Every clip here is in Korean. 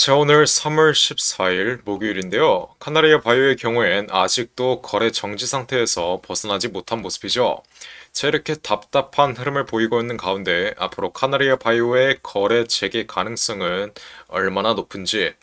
자 오늘 3월 14일 목요일인데요. 카나리아 바이오의 경우엔 아직도 거래 정지 상태에서 벗어나지 못한 모습이죠. 자 이렇게 답답한 흐름을 보이고 있는 가운데 앞으로 카나리아 바이오의 거래 재개 가능성은 얼마나 높은지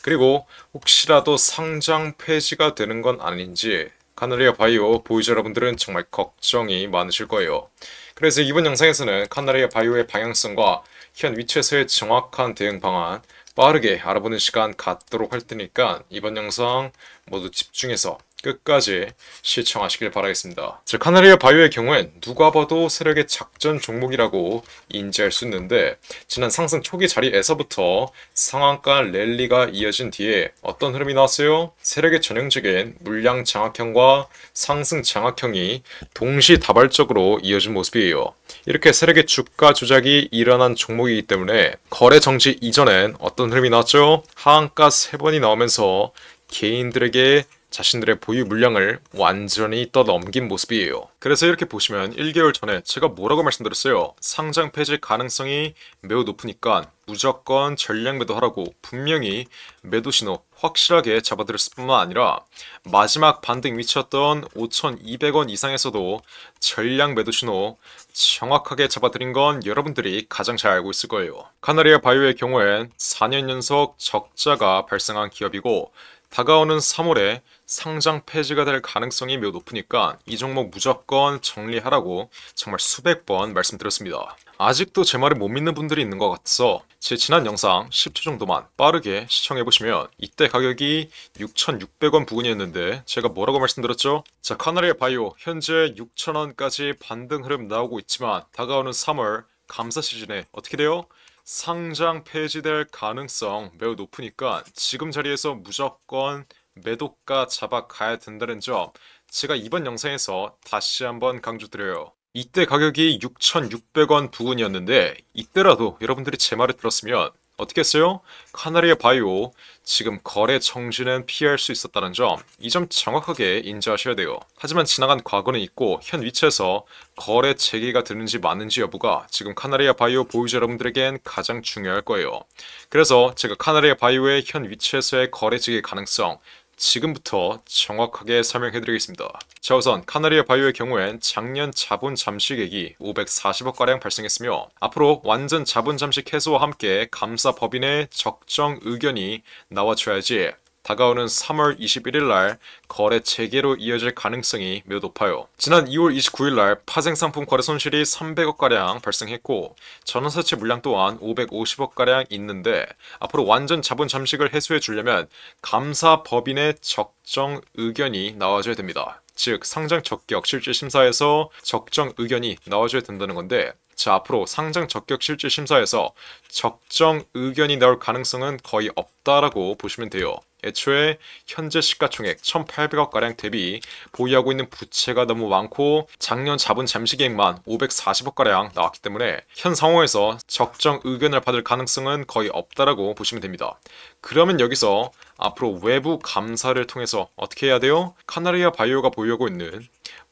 그리고 혹시라도 상장 폐지가 되는 건 아닌지 카나리아 바이오 보유자 여러분들은 정말 걱정이 많으실 거예요. 그래서 이번 영상에서는 카나리아 바이오의 방향성과 현 위치에서의 정확한 대응 방안 빠르게 알아보는 시간 갖도록 할 테니까 이번 영상 모두 집중해서 끝까지 시청하시길 바라겠습니다. 즉 카나리아 바이오의 경우엔 누가 봐도 세력의 작전 종목이라고 인지할 수 있는데 지난 상승 초기 자리에서부터 상한가 랠리가 이어진 뒤에 어떤 흐름이 나왔어요? 세력의 전형적인 물량 장악형과 상승 장악형이 동시다발적으로 이어진 모습이에요. 이렇게 세력의 주가 조작이 일어난 종목이기 때문에 거래 정지 이전엔 어떤 흐름이 나왔죠? 하한가 세번이 나오면서 개인들에게 자신들의 보유 물량을 완전히 떠넘긴 모습이에요. 그래서 이렇게 보시면 1개월 전에 제가 뭐라고 말씀드렸어요? 상장 폐지 가능성이 매우 높으니까 무조건 전량 매도하라고 분명히 매도 신호 확실하게 잡아드렸을 뿐만 아니라 마지막 반등 위치였던 5,200원 이상에서도 전량 매도 신호 정확하게 잡아드린 건 여러분들이 가장 잘 알고 있을 거예요. 카나리아 바이오의 경우엔 4년 연속 적자가 발생한 기업이고 다가오는 3월에 상장 폐지가 될 가능성이 매우 높으니까 이 종목 무조건 정리하라고 정말 수백 번 말씀드렸습니다. 아직도 제 말을 못 믿는 분들이 있는 것 같아서 제 지난 영상 10초 정도만 빠르게 시청해보시면 이때 가격이 6,600원 부근이었는데 제가 뭐라고 말씀드렸죠? 자, 카나리아 바이오 현재 6,000원까지 반등 흐름 나오고 있지만 다가오는 3월 감사 시즌에 어떻게 돼요? 상장 폐지될 가능성 매우 높으니까 지금 자리에서 무조건 매도가 잡아가야 된다는 점 제가 이번 영상에서 다시 한번 강조드려요. 이때 가격이 6,600원 부근이었는데 이때라도 여러분들이 제 말을 들었으면 어떻게 했어요? 카나리아 바이오 지금 거래 정지는 피할 수 있었다는 점 이 점 정확하게 인지하셔야 돼요. 하지만 지나간 과거는 있고 현 위치에서 거래 재개가 되는지 맞는지 여부가 지금 카나리아 바이오 보유자 여러분들에겐 가장 중요할 거예요. 그래서 제가 카나리아 바이오의 현 위치에서의 거래 재개 가능성 지금부터 정확하게 설명해드리겠습니다. 자 우선 카나리아 바이오의 경우엔 작년 자본 잠식액이 540억가량 발생했으며 앞으로 완전 자본 잠식 해소와 함께 감사 법인의 적정 의견이 나와줘야지 다가오는 3월 21일 날 거래 재개로 이어질 가능성이 매우 높아요. 지난 2월 29일 날 파생 상품 거래 손실이 300억 가량 발생했고 전원사채 물량 또한 550억 가량 있는데 앞으로 완전 자본 잠식을 해소해 주려면 감사 법인의 적정 의견이 나와줘야 됩니다. 즉 상장 적격 실질 심사에서 적정 의견이 나와줘야 된다는 건데 자 앞으로 상장 적격 실질 심사에서 적정 의견이 나올 가능성은 거의 없다라고 보시면 돼요. 애초에 현재 시가총액 1,800억가량 대비 보유하고 있는 부채가 너무 많고 작년 잡은 잠시계획만 540억가량 나왔기 때문에 현 상황에서 적정 의견을 받을 가능성은 거의 없다라고 보시면 됩니다. 그러면 여기서 앞으로 외부 감사를 통해서 어떻게 해야 돼요? 카나리아 바이오가 보유하고 있는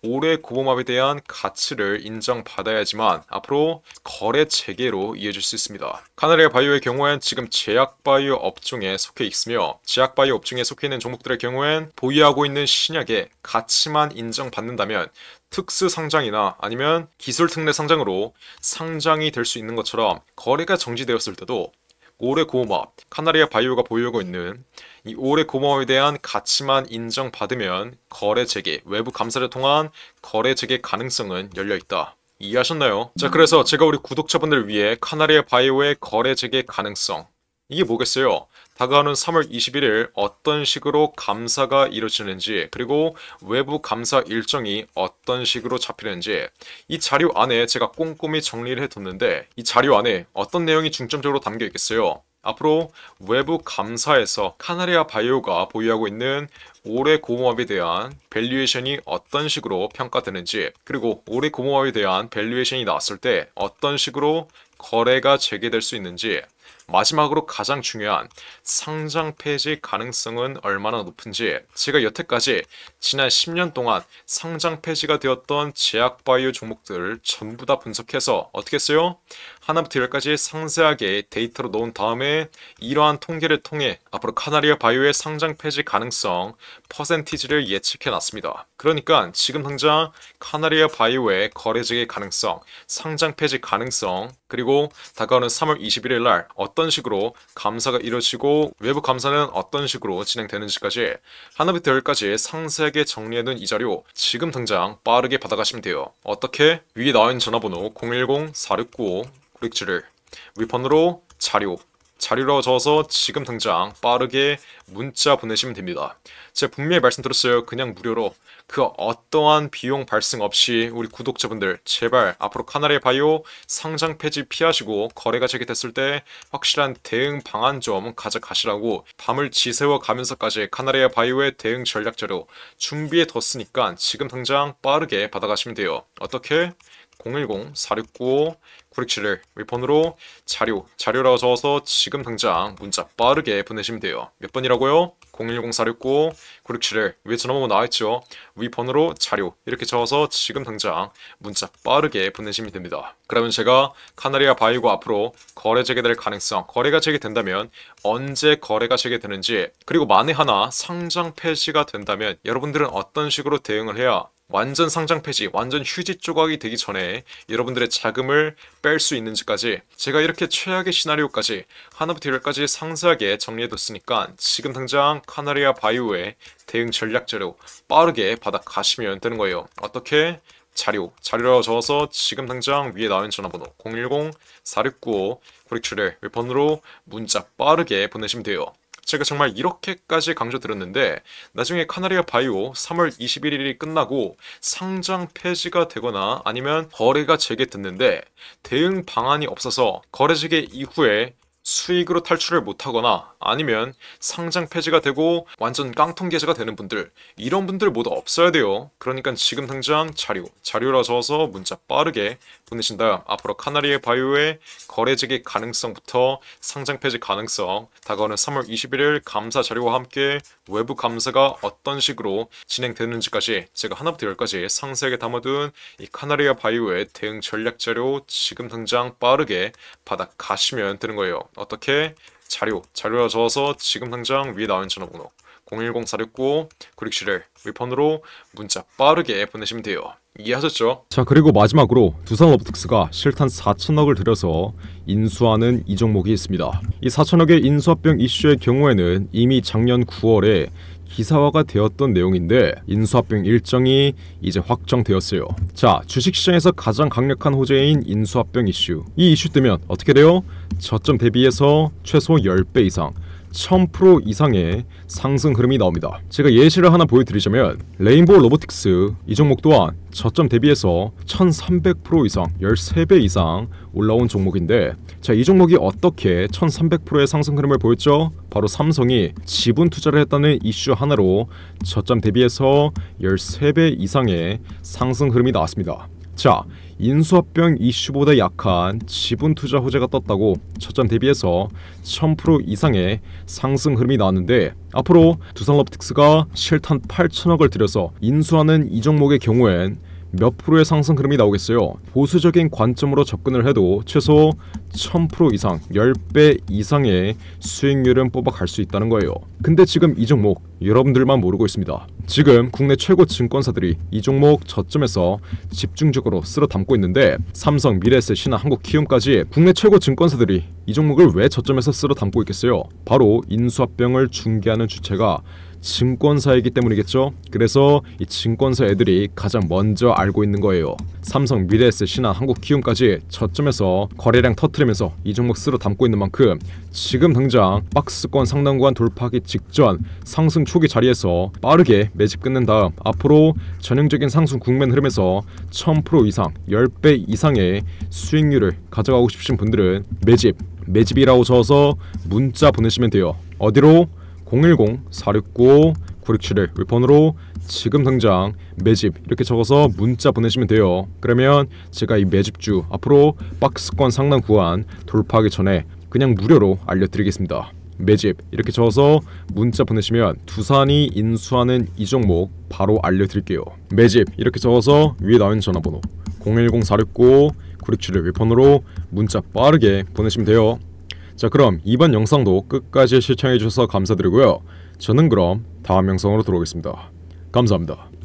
올해 고범합에 대한 가치를 인정받아야지만 앞으로 거래 체계로 이어질 수 있습니다. 카나리아 바이오의 경우엔 지금 제약 바이오 업종에 속해 있으며 제약 바이오 업종에 속해 있는 종목들의 경우엔 보유하고 있는 신약의 가치만 인정받는다면 특수 상장이나 아니면 기술 특례 상장으로 상장이 될 수 있는 것처럼 거래가 정지되었을 때도 올해 고마 카나리아 바이오가 보유하고 있는 이 올해 고마에 대한 가치만 인정받으면 거래 재개 외부 감사를 통한 거래 재개 가능성은 열려 있다. 이해하셨나요? 자 그래서 제가 우리 구독자분들을 위해 카나리아 바이오의 거래 재개 가능성 이게 뭐겠어요? 다가오는 3월 21일 어떤 식으로 감사가 이루어지는지 그리고 외부 감사 일정이 어떤 식으로 잡히는지 이 자료 안에 제가 꼼꼼히 정리를 해뒀는데 이 자료 안에 어떤 내용이 중점적으로 담겨 있겠어요? 앞으로 외부 감사에서 카나리아 바이오가 보유하고 있는 올해 고모합에 대한 밸류에이션이 어떤 식으로 평가되는지 그리고 올해 고모합에 대한 밸류에이션이 나왔을 때 어떤 식으로 거래가 재개될 수 있는지 마지막으로 가장 중요한 상장 폐지 가능성은 얼마나 높은지 제가 여태까지 지난 10년 동안 상장 폐지가 되었던 제약바이오 종목들을 전부 다 분석해서 어떻게 했어요? 하나부터 열까지 상세하게 데이터로 놓은 다음에 이러한 통계를 통해 앞으로 카나리아 바이오의 상장 폐지 가능성 퍼센티지를 예측해 놨습니다. 그러니까 지금 당장 카나리아 바이오의 거래지의 가능성, 상장 폐지 가능성, 그리고 다가오는 3월 21일 날 어떤 어떤 식으로 감사가 이루어지고 외부 감사는 어떤 식으로 진행되는지까지 하나부터 열까지 상세하게 정리해둔 이 자료 지금 당장 빠르게 받아가시면 돼요. 어떻게? 위에 나와 있는 전화번호 010-4695-9671 위판으로 자료 자잘로루어서 지금 당장 빠르게 문자 보내시면 됩니다. 제가 분명히 말씀드렸어요. 그냥 무료로 그 어떠한 비용 발생 없이 우리 구독자분들 제발 앞으로 카나리 바이오 상장 폐지 피하시고 거래가 제기됐을 때 확실한 대응 방안 좀 가져가시라고 밤을 지새워 가면서까지 카나리 바이오의 대응 전략 자료 준비해 뒀으니까 지금 당장 빠르게 받아가시면 돼요. 어떻게? 010-4695-9671 윗폰으로 자료, 자료라고 적어서 지금 당장 문자 빠르게 보내시면 돼요. 몇 번이라고요? 010-4695-9671 위에 전화번호 나와있죠? 윗번으로 자료 이렇게 적어서 지금 당장 문자 빠르게 보내시면 됩니다. 그러면 제가 카나리아 바이고 앞으로 거래 재개될 가능성, 거래가 재개된다면 언제 거래가 재개되는지 그리고 만에 하나 상장 폐지가 된다면 여러분들은 어떤 식으로 대응을 해야 완전 상장 폐지, 완전 휴지 조각이 되기 전에 여러분들의 자금을 뺄 수 있는지까지 제가 이렇게 최악의 시나리오까지 하나부터 열까지 상세하게 정리해뒀으니까 지금 당장 카나리아 바이오의 대응 전략 자료 빠르게 받아가시면 되는 거예요. 어떻게? 자료, 자료라고 적어서 지금 당장 위에 나온 전화번호 010-4695 9객7을 웹번으로 문자 빠르게 보내시면 돼요. 제가 정말 이렇게까지 강조드렸는데 나중에 카나리아 바이오 3월 21일이 끝나고 상장 폐지가 되거나 아니면 거래가 재개됐는데 대응 방안이 없어서 거래재개 이후에 수익으로 탈출을 못하거나 아니면 상장 폐지가 되고 완전 깡통 계좌가 되는 분들 이런 분들 모두 없어야 돼요 그러니까 지금 당장 자료 자료라 적어서 문자 빠르게 보내신 다음 앞으로 카나리의 바이오의 거래 지기 가능성부터 상장 폐지 가능성 다가오는 3월 21일 감사 자료와 함께 외부 감사가 어떤 식으로 진행되는지까지 제가 하나부터 열까지 상세하게 담아둔 이 카나리아 바이오의 대응 전략 자료 지금 당장 빠르게 받아 가시면 되는 거예요 어떻게? 자료, 자료를 저어서 지금 당장 위에 나와 있는 전화번호 010469 967을 위판으로 문자 빠르게 보내시면 돼요. 이해하셨죠? 자 그리고 마지막으로 두산로보스가 실탄 4천억을 들여서 인수하는 이 종목이 있습니다. 이 4천억의 인수합병 이슈의 경우에는 이미 작년 9월에 기사화가 되었던 내용인데 인수합병 일정이 이제 확정되었어요. 자, 주식시장에서 가장 강력한 호재인 인수합병 이슈. 이 이슈 뜨면 어떻게 돼요? 저점 대비해서 최소 10배 이상 1000% 이상의 상승 흐름이 나옵니다. 제가 예시를 하나 보여드리자면 레인보우 로보틱스 이 종목 또한 저점 대비해서 1300% 이상 13배 이상 올라온 종목인데 자 이 종목이 어떻게 1300%의 상승 흐름을 보였죠? 바로 삼성이 지분 투자를 했다는 이슈 하나로 저점 대비해서 13배 이상의 상승 흐름이 나왔습니다. 자, 인수합병 이슈보다 약한 지분 투자 호재가 떴다고 첫 점 대비해서 1000% 이상의 상승 흐름이 나왔는데 앞으로 두산럽틱스가 실탄 8천억을 들여서 인수하는 이 종목의 경우엔 몇 프로의 상승 흐름이 나오겠어요? 보수적인 관점으로 접근을 해도 최소 1000% 이상, 10배 이상의 수익률은 뽑아갈 수 있다는 거예요. 근데 지금 이 종목 여러분들만 모르고 있습니다. 지금 국내 최고 증권사들이 이 종목 저점에서 집중적으로 쓸어 담고 있는데 삼성, 미래에셋, 신한, 한국키움까지 국내 최고 증권사들이 이 종목을 왜 저점에서 쓸어 담고 있겠어요? 바로 인수합병을 중개하는 주체가 증권사이기 때문이겠죠. 그래서 이 증권사 애들이 가장 먼저 알고 있는 거예요. 삼성, 미래에셋, 신나 한국키움까지 저점에서 거래량 터트리면서 이 종목 쓰러 담고 있는 만큼 지금 당장 박스권 상단구간 돌파하기 직전 상승 초기 자리에서 빠르게 매집 끝낸 다음 앞으로 전형적인 상승 국면 흐름에서 1000% 이상 10배 이상의 수익률을 가져가고 싶으신 분들은 매집 매집이라고 적어서 문자 보내시면 돼요. 어디로? 0 1 0 4 6 9 9 6 7 1 우리 번호로 지금 당장 매집 이렇게 적어서 문자 보내시면 돼요. 그러면 제가 이 매집주 앞으로 박스권 상당 구간 돌파하기 전에 그냥 무료로 알려드리겠습니다. 매집 이렇게 적어서 문자 보내시면 두산이 인수하는 이 종목 바로 알려드릴게요. 매집 이렇게 적어서 위에 나온 전화번호 0 1 0 4 6 9 9 6 7 1위번으로 문자 빠르게 보내시면 돼요. 자 그럼 이번 영상도 끝까지 시청해주셔서 감사드리고요. 저는 그럼 다음 영상으로 돌아오겠습니다. 감사합니다.